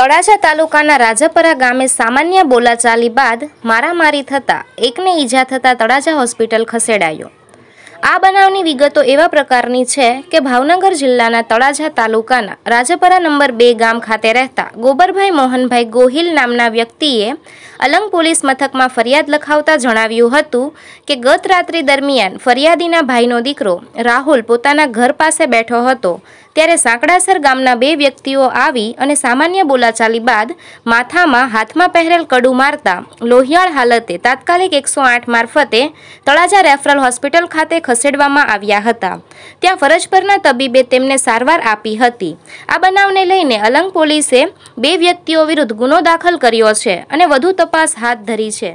તળાજા તાલુકાના રાજાપરા ગામે સામાન્ય બોલાચાલી બાદ મારામારી થતાં એકને ઈજા થતાં તળાજા હોસ્પિટલ ખસેડાયો આ બનાવની વિગતો એવા પ્રકારની છે કે ભાવનગર જિલ્લાના તળાજા તાલુકાના રાજપરા નંબર બે ગામ ખાતે રહેતા ગોબરભાઈ મોહનભાઈ ગોહિલ નામના વ્યક્તિએ અલંગ પોલીસ મથકમાં ફરિયાદ લખાવતા જણાવ્યું હતું કે ગત રાત્રિ દરમિયાન ફરિયાદીના ભાઈનો દીકરો રાહુલ પોતાના ઘર પાસે બેઠો હતો ત્યારે સાંકડાસર ગામના બે વ્યક્તિઓ આવી અને સામાન્ય બોલાચાલી બાદ માથામાં હાથમાં પહેરેલ કડું મારતા લોહિયાળ હાલતે તાત્કાલિક એકસો આઠ મારફતે તળાજા રેફરલ હોસ્પિટલ ખાતે ખસી ખસેડવામાં આવ્યા હતા ત્યાં ફરજ પરના તબીબે તેમને સારવાર આપી હતી આ બનાવને લઈને અલંગ પોલીસે બે વ્યક્તિઓ વિરુદ્ધ ગુનો દાખલ કર્યો છે અને વધુ તપાસ હાથ ધરી છે